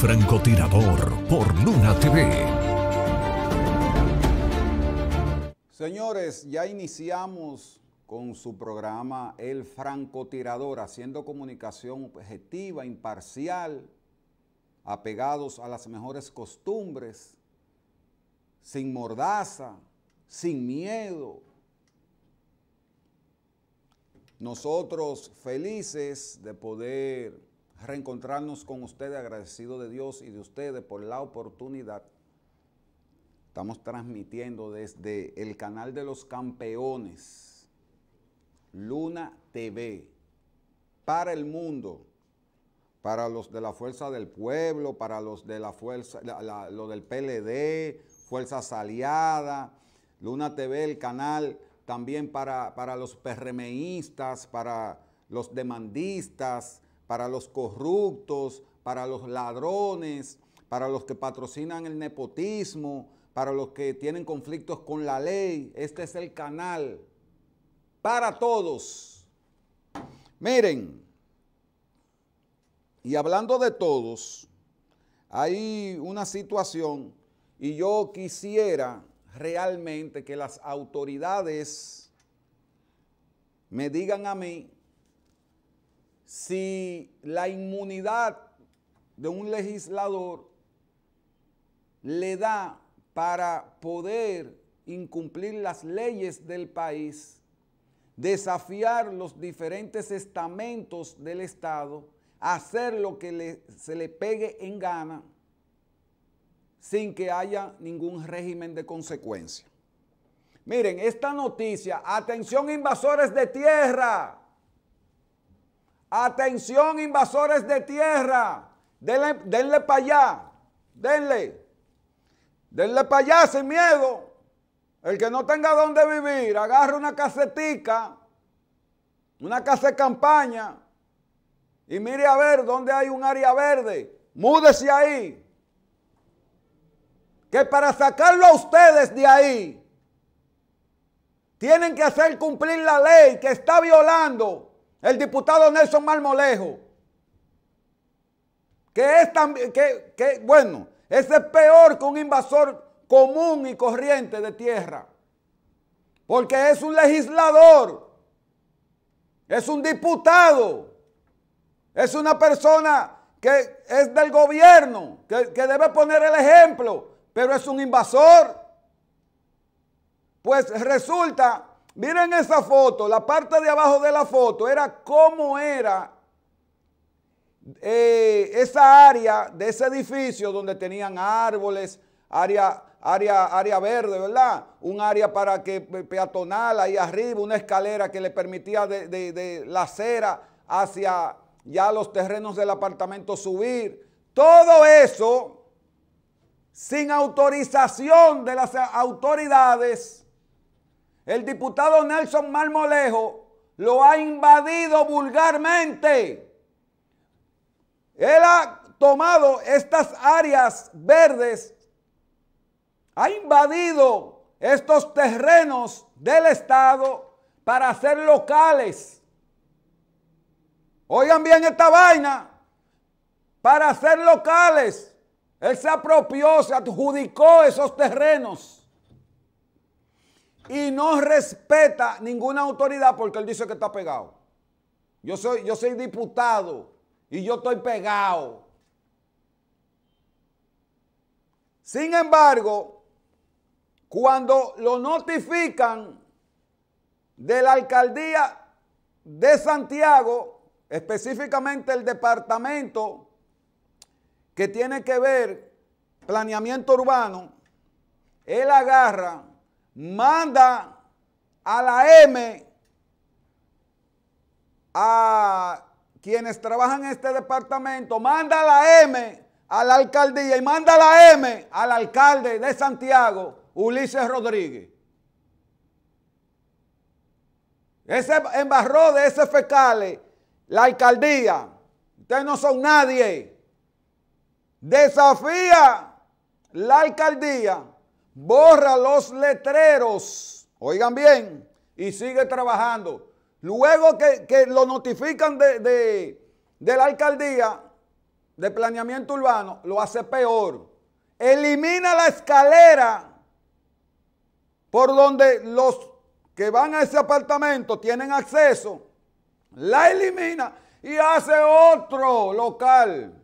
francotirador por Luna TV. Señores, ya iniciamos con su programa El francotirador, haciendo comunicación objetiva, imparcial, apegados a las mejores costumbres, sin mordaza, sin miedo. Nosotros felices de poder reencontrarnos con ustedes, agradecido de Dios y de ustedes por la oportunidad. Estamos transmitiendo desde el canal de los campeones, Luna TV, para el mundo, para los de la Fuerza del Pueblo, para los de la Fuerza, lo del PLD, Fuerzas Aliadas, Luna TV, el canal también para, para los PRMistas, para los demandistas, para los corruptos, para los ladrones, para los que patrocinan el nepotismo, para los que tienen conflictos con la ley. Este es el canal para todos. Miren, y hablando de todos, hay una situación y yo quisiera realmente que las autoridades me digan a mí si la inmunidad de un legislador le da para poder incumplir las leyes del país, desafiar los diferentes estamentos del Estado, hacer lo que se le pegue en gana, sin que haya ningún régimen de consecuencia. Miren, esta noticia, atención invasores de tierra, Atención invasores de tierra. Denle, para allá. Denle. Denle para allá sin miedo. El que no tenga dónde vivir, agarre una casetica, una casa de campaña y mire a ver dónde hay un área verde. Múdese ahí. Que para sacarlo a ustedes de ahí, tienen que hacer cumplir la ley que está violando el diputado Nelson Malmolejo, que es también, que, bueno, es peor que un invasor común y corriente de tierra, porque es un legislador, es un diputado, es una persona que es del gobierno, que, que debe poner el ejemplo, pero es un invasor. Pues resulta Miren esa foto, la parte de abajo de la foto era cómo era eh, esa área de ese edificio donde tenían árboles, área, área, área verde, ¿verdad? Un área para que peatonal ahí arriba, una escalera que le permitía de, la acera hacia ya los terrenos del apartamento subir. Todo eso sin autorización de las autoridades el diputado Nelson Marmolejo lo ha invadido vulgarmente. Él ha tomado estas áreas verdes, ha invadido estos terrenos del Estado para hacer locales. Oigan bien esta vaina, para hacer locales. Él se apropió, se adjudicó esos terrenos y no respeta ninguna autoridad porque él dice que está pegado. Yo soy, yo soy diputado y yo estoy pegado. Sin embargo, cuando lo notifican de la alcaldía de Santiago, específicamente el departamento que tiene que ver planeamiento urbano, él agarra manda a la M a quienes trabajan en este departamento, manda a la M a la alcaldía y manda a la M al alcalde de Santiago, Ulises Rodríguez. Ese embarró de ese fecale la alcaldía. Ustedes no son nadie. Desafía la alcaldía borra los letreros, oigan bien, y sigue trabajando. Luego que, lo notifican de, de, de la alcaldía de planeamiento urbano, lo hace peor. Elimina la escalera por donde los que van a ese apartamento tienen acceso, la elimina y hace otro local.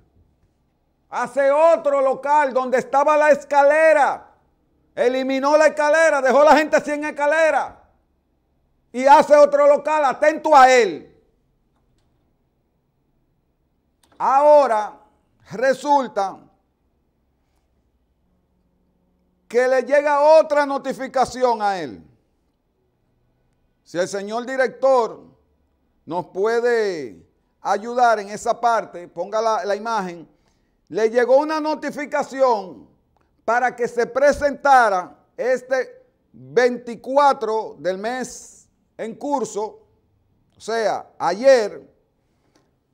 Hace otro local donde estaba la escalera. Eliminó la escalera, dejó la gente sin escalera. Y hace otro local atento a él. Ahora resulta que le llega otra notificación a él. Si el señor director nos puede ayudar en esa parte, ponga la, la imagen, le llegó una notificación para que se presentara este 24 del mes en curso, o sea, ayer,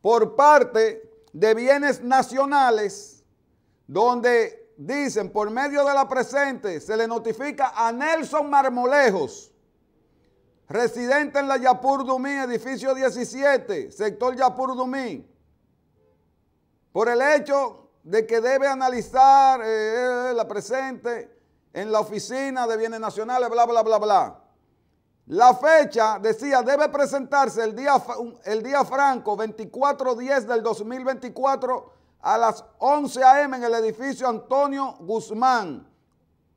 por parte de bienes nacionales, donde dicen, por medio de la presente, se le notifica a Nelson Marmolejos, residente en la Yapur edificio 17, sector Yapur por el hecho de que debe analizar eh, eh, eh, la presente en la oficina de bienes nacionales, bla, bla, bla, bla. La fecha, decía, debe presentarse el día, el día franco 24-10 del 2024 a las 11 a.m. en el edificio Antonio Guzmán,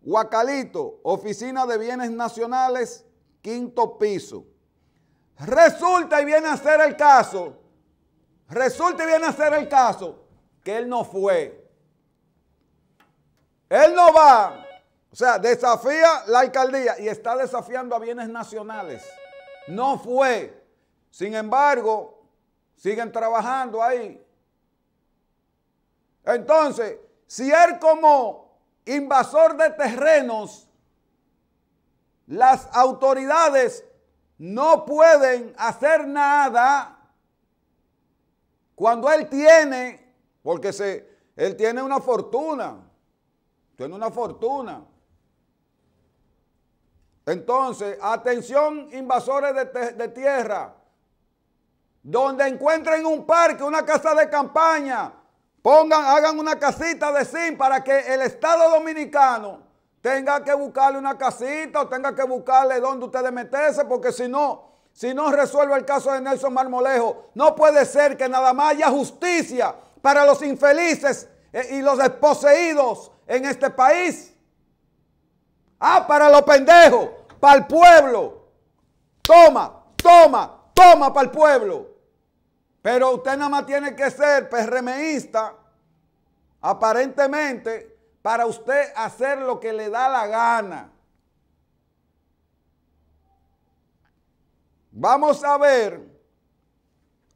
Huacalito, Oficina de Bienes Nacionales, quinto piso. Resulta y viene a ser el caso, resulta y viene a ser el caso que él no fue. Él no va. O sea, desafía la alcaldía y está desafiando a bienes nacionales. No fue. Sin embargo, siguen trabajando ahí. Entonces, si él como invasor de terrenos, las autoridades no pueden hacer nada cuando él tiene porque se, él tiene una fortuna. Tiene una fortuna. Entonces, atención invasores de, tierra. Donde encuentren un parque, una casa de campaña, pongan, hagan una casita de zinc para que el Estado Dominicano tenga que buscarle una casita o tenga que buscarle dónde ustedes meterse, porque si no, si no resuelve el caso de Nelson Marmolejo, no puede ser que nada más haya justicia para los infelices eh, y los desposeídos en este país. Ah, para los pendejos, para el pueblo. Toma, toma, toma para el pueblo. Pero usted nada más tiene que ser perremeísta, aparentemente, para usted hacer lo que le da la gana. Vamos a ver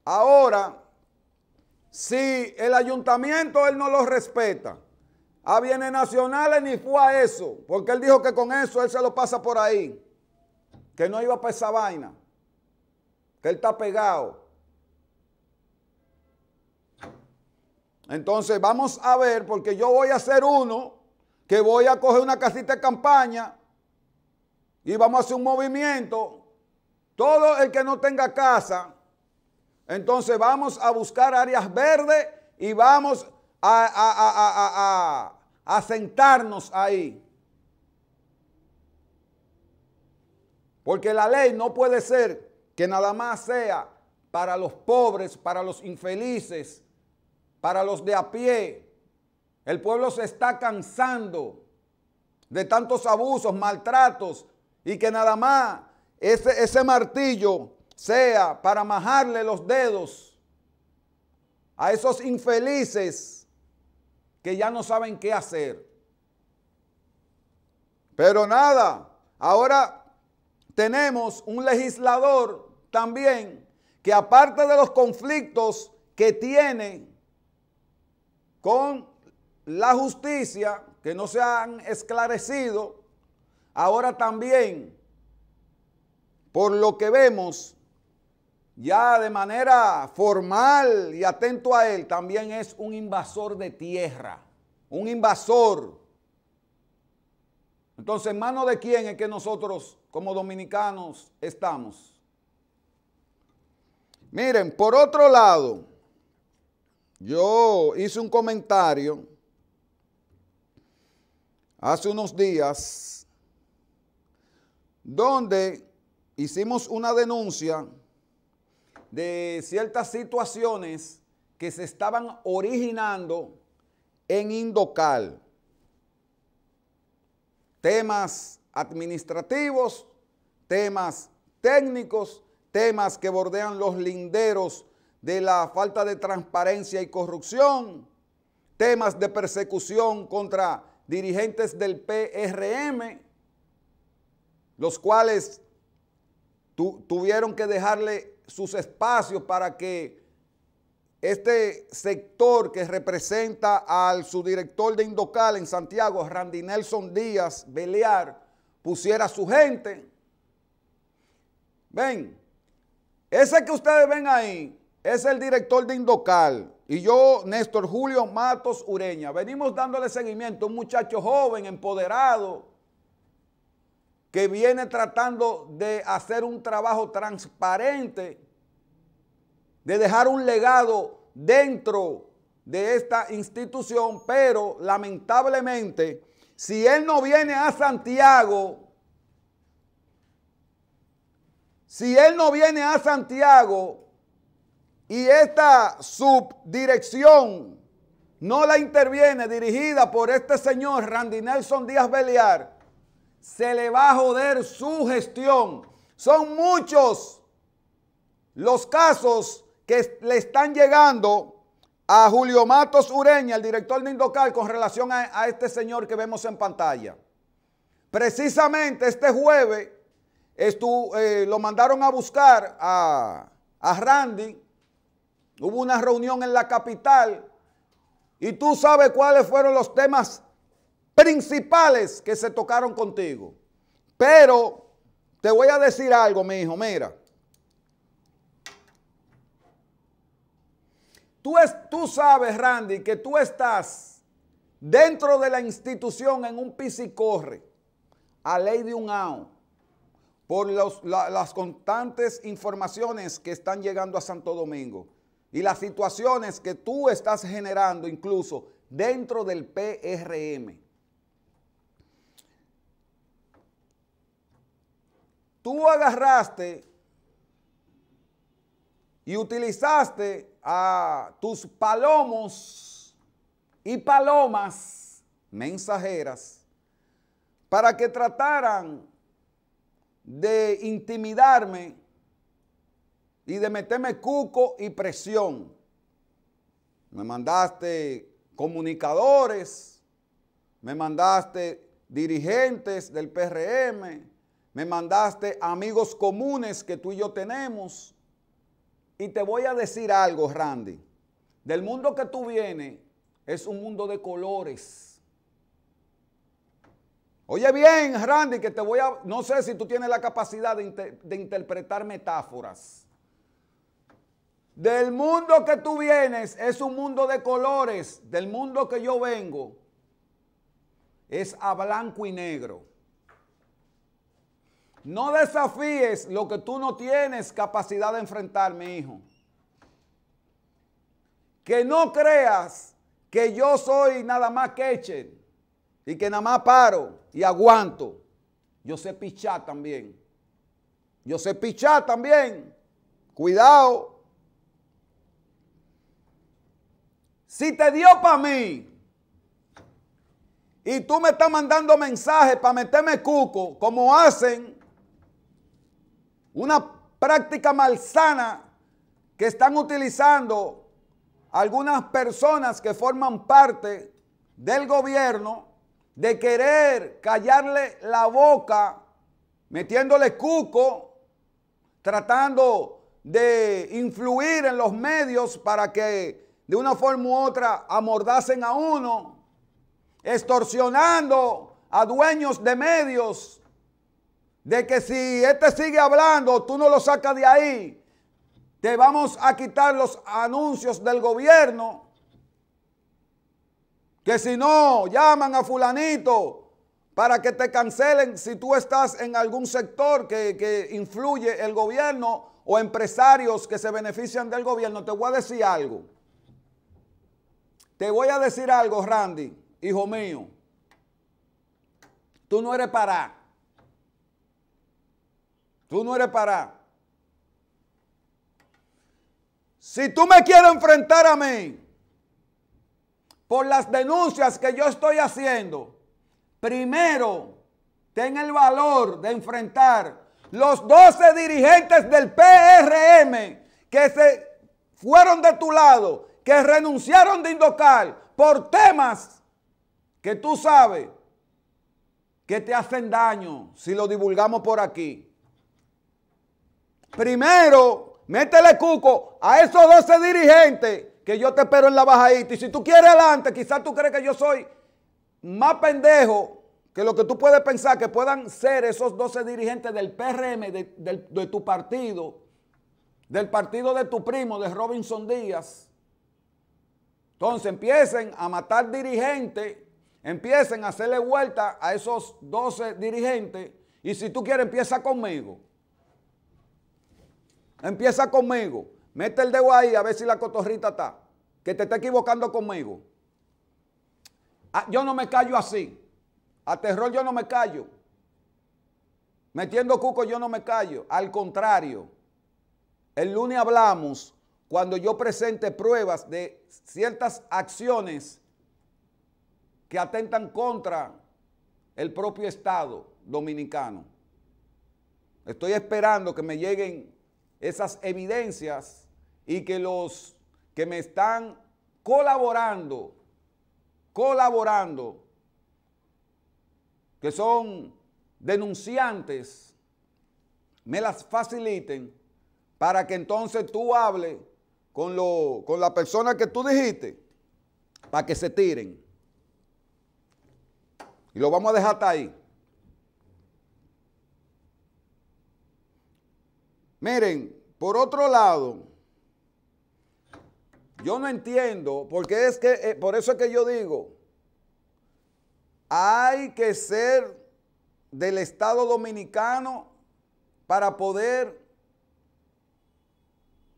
ahora si el ayuntamiento él no lo respeta, a ah, bienes nacionales ni fue a eso, porque él dijo que con eso él se lo pasa por ahí, que no iba para esa vaina, que él está pegado. Entonces vamos a ver, porque yo voy a ser uno, que voy a coger una casita de campaña y vamos a hacer un movimiento. Todo el que no tenga casa, entonces vamos a buscar áreas verdes y vamos a, sentarnos ahí. Porque la ley no puede ser que nada más sea para los pobres, para los infelices, para los de a pie. El pueblo se está cansando de tantos abusos, maltratos, y que nada más ese martillo sea para majarle los dedos a esos infelices que ya no saben qué hacer. Pero nada, ahora tenemos un legislador también que aparte de los conflictos que tiene con la justicia, que no se han esclarecido, ahora también, por lo que vemos, ya de manera formal y atento a él, también es un invasor de tierra, un invasor. Entonces, ¿en mano de quién es que nosotros como dominicanos estamos? Miren, por otro lado, yo hice un comentario hace unos días donde hicimos una denuncia de ciertas situaciones que se estaban originando en Indocal. Temas administrativos, temas técnicos, temas que bordean los linderos de la falta de transparencia y corrupción, temas de persecución contra dirigentes del PRM, los cuales tuvieron que dejarle sus espacios para que este sector que representa al subdirector de Indocal en Santiago, Randy Nelson Díaz Belear, pusiera su gente. Ven, ese que ustedes ven ahí es el director de Indocal y yo, Néstor Julio Matos Ureña. Venimos dándole seguimiento, un muchacho joven, empoderado, que viene tratando de hacer un trabajo transparente, de dejar un legado dentro de esta institución, pero lamentablemente, si él no viene a Santiago, si él no viene a Santiago y esta subdirección no la interviene dirigida por este señor Randy Nelson Díaz Beliar, se le va a joder su gestión. Son muchos los casos que le están llegando a Julio Matos Ureña, el director de Indocal, con relación a, este señor que vemos en pantalla. Precisamente este jueves eh, lo mandaron a buscar a, a Randy. Hubo una reunión en la capital. Y tú sabes cuáles fueron los temas principales que se tocaron contigo. Pero te voy a decir algo, mi hijo, mira. Tú, es, tú sabes, Randy, que tú estás dentro de la institución en un piscicorre a ley de un AO por las constantes informaciones que están llegando a Santo Domingo y las situaciones que tú estás generando incluso dentro del PRM. tú agarraste y utilizaste a tus palomos y palomas mensajeras para que trataran de intimidarme y de meterme cuco y presión. Me mandaste comunicadores, me mandaste dirigentes del PRM, me mandaste amigos comunes que tú y yo tenemos. Y te voy a decir algo, Randy. Del mundo que tú vienes es un mundo de colores. Oye bien, Randy, que te voy a... No sé si tú tienes la capacidad de, de interpretar metáforas. Del mundo que tú vienes es un mundo de colores. Del mundo que yo vengo es a blanco y negro. No desafíes lo que tú no tienes capacidad de enfrentar, mi hijo. Que no creas que yo soy nada más eche y que nada más paro y aguanto. Yo sé pichar también. Yo sé pichar también. Cuidado. Si te dio para mí y tú me estás mandando mensajes para meterme cuco, como hacen una práctica malsana que están utilizando algunas personas que forman parte del gobierno de querer callarle la boca, metiéndole cuco, tratando de influir en los medios para que de una forma u otra amordasen a uno, extorsionando a dueños de medios de que si este sigue hablando, tú no lo sacas de ahí, te vamos a quitar los anuncios del gobierno, que si no, llaman a fulanito para que te cancelen si tú estás en algún sector que, influye el gobierno o empresarios que se benefician del gobierno. Te voy a decir algo. Te voy a decir algo, Randy, hijo mío. Tú no eres para. Tú no eres para. Si tú me quieres enfrentar a mí por las denuncias que yo estoy haciendo, primero ten el valor de enfrentar los 12 dirigentes del PRM que se fueron de tu lado, que renunciaron de Indocal por temas que tú sabes que te hacen daño si lo divulgamos por aquí. Primero, métele cuco a esos 12 dirigentes que yo te espero en la bajadita. Y si tú quieres adelante, quizás tú crees que yo soy más pendejo que lo que tú puedes pensar que puedan ser esos 12 dirigentes del PRM, de, tu partido, del partido de tu primo, de Robinson Díaz. Entonces empiecen a matar dirigentes, empiecen a hacerle vuelta a esos 12 dirigentes y si tú quieres empieza conmigo. Empieza conmigo. Mete el dedo ahí a ver si la cotorrita está. Que te está equivocando conmigo. Ah, yo no me callo así. A terror yo no me callo. Metiendo cuco yo no me callo. Al contrario. El lunes hablamos cuando yo presente pruebas de ciertas acciones que atentan contra el propio Estado dominicano. Estoy esperando que me lleguen esas evidencias y que los que me están colaborando, colaborando, que son denunciantes, me las faciliten para que entonces tú hables con, con la persona que tú dijiste para que se tiren. Y lo vamos a dejar hasta ahí. Miren, por otro lado, yo no entiendo, porque es que, eh, por eso es que yo digo, hay que ser del Estado Dominicano para poder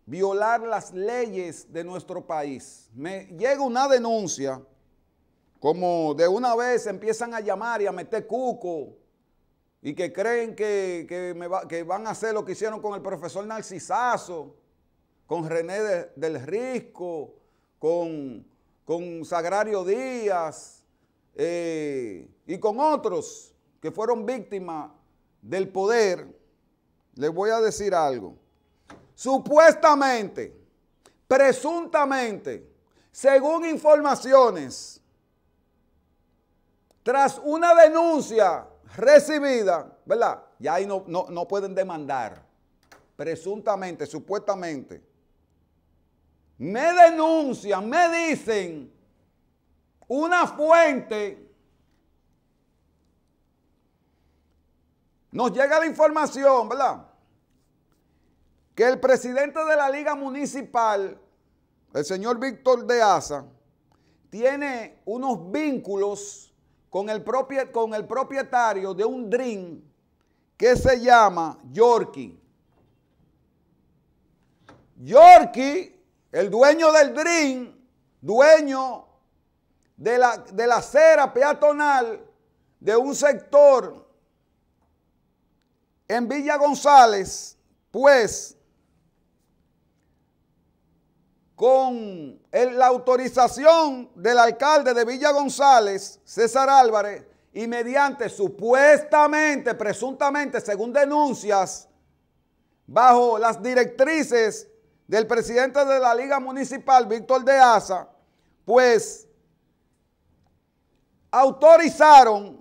violar las leyes de nuestro país. Me llega una denuncia, como de una vez empiezan a llamar y a meter cuco y que creen que, que, van a hacer lo que hicieron con el profesor Narcisazo, con René del Risco, con, Sagrario Díaz eh, y con otros que fueron víctimas del poder, les voy a decir algo. Supuestamente, presuntamente, según informaciones, tras una denuncia recibida, ¿verdad? Y ahí no, pueden demandar. Presuntamente, supuestamente. Me denuncian, me dicen una fuente. Nos llega la información, ¿verdad? Que el presidente de la Liga Municipal, el señor Víctor de Asa, tiene unos vínculos con el, con el propietario de un drink que se llama Yorkie. Yorkie, el dueño del drink, dueño de la, de la acera peatonal de un sector en Villa González, pues con la autorización del alcalde de Villa González, César Álvarez, y mediante supuestamente, presuntamente, según denuncias, bajo las directrices del presidente de la Liga Municipal, Víctor de Asa, pues autorizaron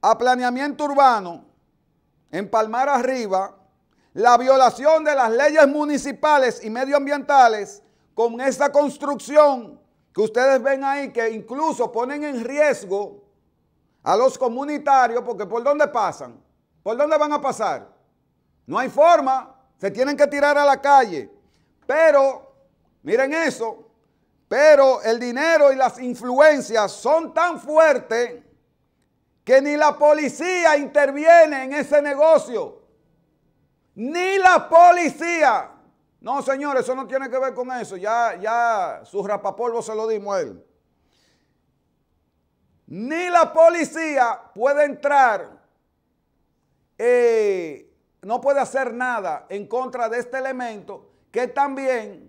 a planeamiento urbano, en Palmar arriba, la violación de las leyes municipales y medioambientales con esa construcción que ustedes ven ahí, que incluso ponen en riesgo a los comunitarios, porque ¿por dónde pasan? ¿Por dónde van a pasar? No hay forma, se tienen que tirar a la calle. Pero, miren eso, pero el dinero y las influencias son tan fuertes que ni la policía interviene en ese negocio ni la policía. No, señor, eso no tiene que ver con eso. Ya, ya su rapapolvo se lo dimos a él. Ni la policía puede entrar, eh, no puede hacer nada en contra de este elemento que también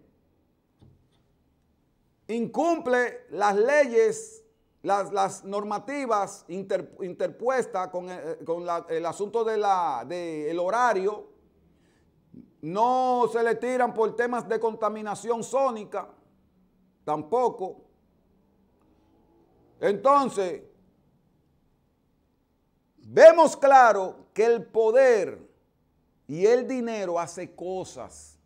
incumple las leyes, las, normativas interpuestas con, eh, el asunto del horario no se le tiran por temas de contaminación sónica, tampoco. Entonces, vemos claro que el poder y el dinero hace cosas.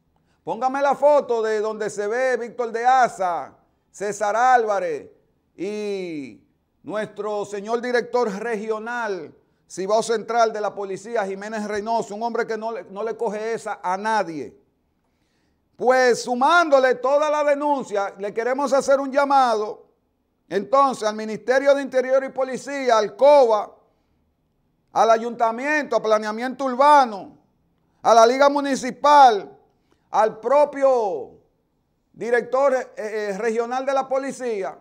Póngame la foto de donde se ve Víctor de Asa, César Álvarez y nuestro señor director regional si va a central de la policía, Jiménez Reynoso, un hombre que no le, coge esa a nadie. Pues sumándole toda la denuncia, le queremos hacer un llamado entonces al Ministerio de Interior y Policía, al COBA, al Ayuntamiento, a Planeamiento Urbano, a la Liga Municipal, al propio director eh, eh, regional de la policía,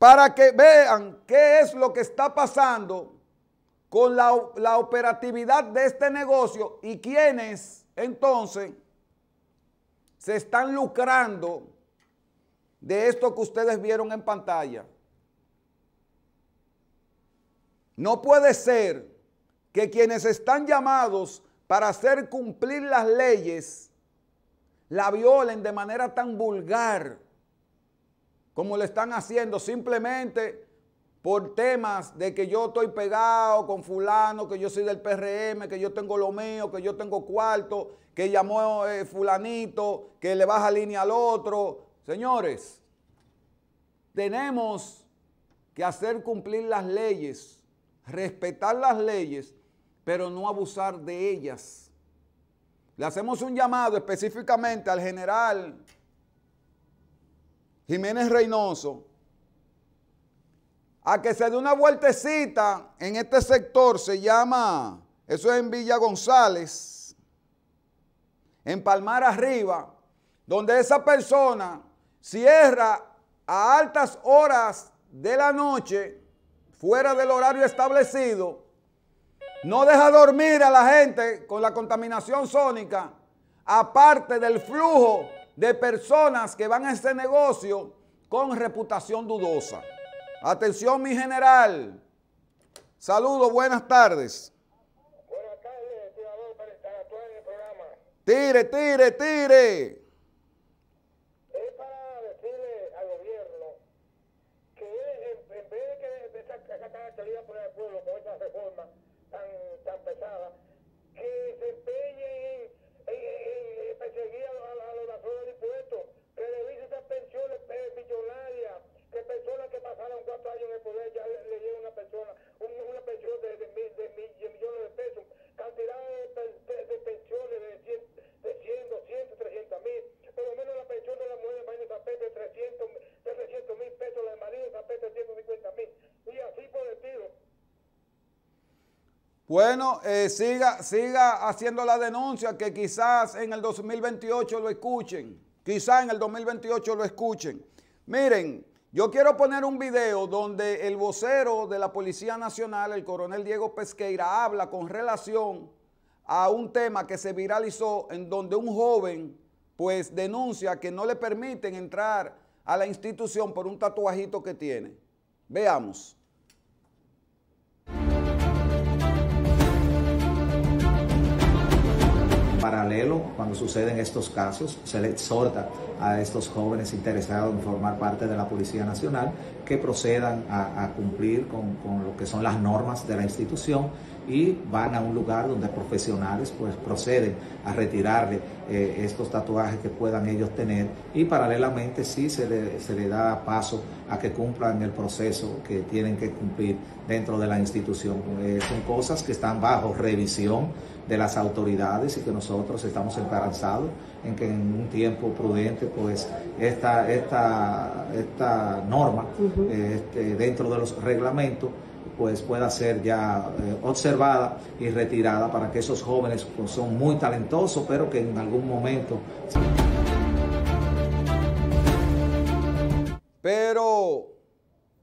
para que vean qué es lo que está pasando con la, operatividad de este negocio y quiénes entonces se están lucrando de esto que ustedes vieron en pantalla. No puede ser que quienes están llamados para hacer cumplir las leyes la violen de manera tan vulgar como le están haciendo simplemente por temas de que yo estoy pegado con fulano, que yo soy del PRM, que yo tengo lo mío, que yo tengo cuarto, que llamó eh, fulanito, que le baja línea al otro. Señores, tenemos que hacer cumplir las leyes, respetar las leyes, pero no abusar de ellas. Le hacemos un llamado específicamente al general Jiménez Reynoso, a que se dé una vueltecita en este sector, se llama, eso es en Villa González, en Palmar Arriba, donde esa persona cierra a altas horas de la noche, fuera del horario establecido, no deja dormir a la gente con la contaminación sónica, aparte del flujo de personas que van a este negocio con reputación dudosa. Atención, mi general. Saludos, buenas tardes. Buenas para en el programa. Tire, tire, tire. Bueno, eh, siga, siga haciendo la denuncia que quizás en el 2028 lo escuchen. Quizás en el 2028 lo escuchen. Miren, yo quiero poner un video donde el vocero de la Policía Nacional, el coronel Diego Pesqueira, habla con relación a un tema que se viralizó en donde un joven pues denuncia que no le permiten entrar a la institución por un tatuajito que tiene. Veamos. paralelo, cuando suceden estos casos, se le exhorta a estos jóvenes interesados en formar parte de la Policía Nacional que procedan a, cumplir con, lo que son las normas de la institución y van a un lugar donde profesionales pues proceden a retirarle eh, estos tatuajes que puedan ellos tener y paralelamente sí se le, da paso a que cumplan el proceso que tienen que cumplir dentro de la institución. Eh, son cosas que están bajo revisión de las autoridades y que nosotros estamos embarazados en que en un tiempo prudente pues esta, esta, esta norma eh, este, dentro de los reglamentos pues pueda ser ya eh, observada y retirada para que esos jóvenes pues, son muy talentosos pero que en algún momento... Pero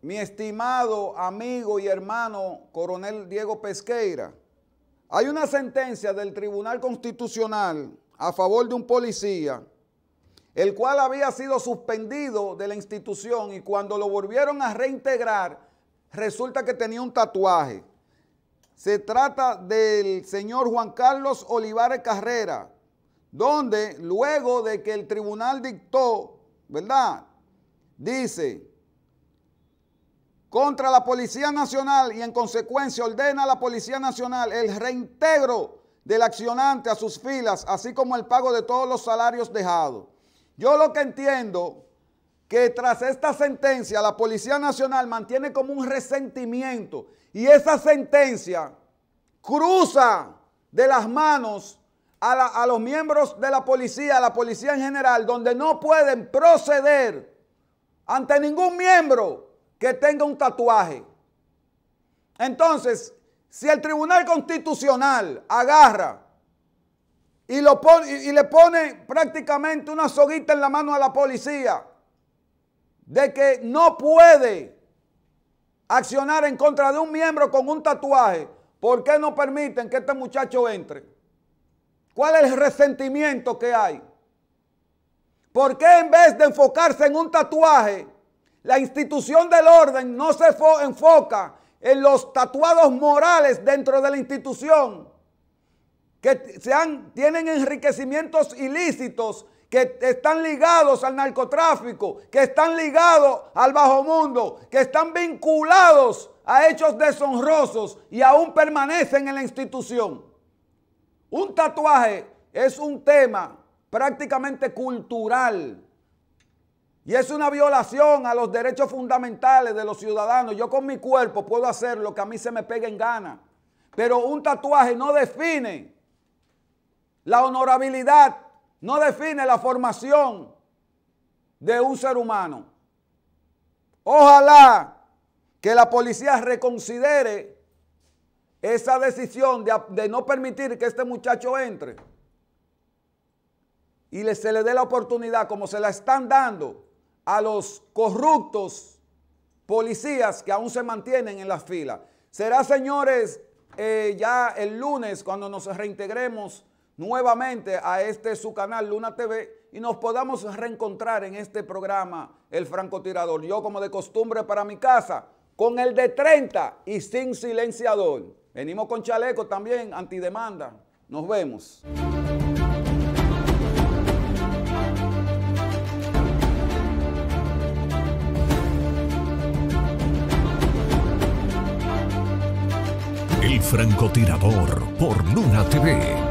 mi estimado amigo y hermano coronel Diego Pesqueira, hay una sentencia del Tribunal Constitucional a favor de un policía, el cual había sido suspendido de la institución y cuando lo volvieron a reintegrar, resulta que tenía un tatuaje. Se trata del señor Juan Carlos Olivares Carrera, donde luego de que el tribunal dictó, ¿verdad? Dice, contra la Policía Nacional y en consecuencia ordena a la Policía Nacional el reintegro del accionante a sus filas, así como el pago de todos los salarios dejados. Yo lo que entiendo que tras esta sentencia la Policía Nacional mantiene como un resentimiento y esa sentencia cruza de las manos a, a los miembros de la policía, a la policía en general, donde no pueden proceder ante ningún miembro que tenga un tatuaje. Entonces, si el Tribunal Constitucional agarra y, le pone prácticamente una soguita en la mano a la policía de que no puede accionar en contra de un miembro con un tatuaje, ¿por qué no permiten que este muchacho entre? ¿Cuál es el resentimiento que hay? ¿Por qué en vez de enfocarse en un tatuaje, la institución del orden no se enfoca en los tatuados morales dentro de la institución, que tienen enriquecimientos ilícitos, que están ligados al narcotráfico, que están ligados al bajo mundo, que están vinculados a hechos deshonrosos y aún permanecen en la institución. Un tatuaje es un tema prácticamente cultural y es una violación a los derechos fundamentales de los ciudadanos. Yo con mi cuerpo puedo hacer lo que a mí se me pegue en gana. Pero un tatuaje no define la honorabilidad, no define la formación de un ser humano. Ojalá que la policía reconsidere esa decisión de, no permitir que este muchacho entre y se le dé la oportunidad como se la están dando a los corruptos policías que aún se mantienen en las filas. Será, señores, eh, ya el lunes cuando nos reintegremos nuevamente a este su canal Luna TV y nos podamos reencontrar en este programa El Francotirador. Yo como de costumbre para mi casa, con el de 30 y sin silenciador. Venimos con chaleco también, antidemanda. Nos vemos. francotirador por Luna TV.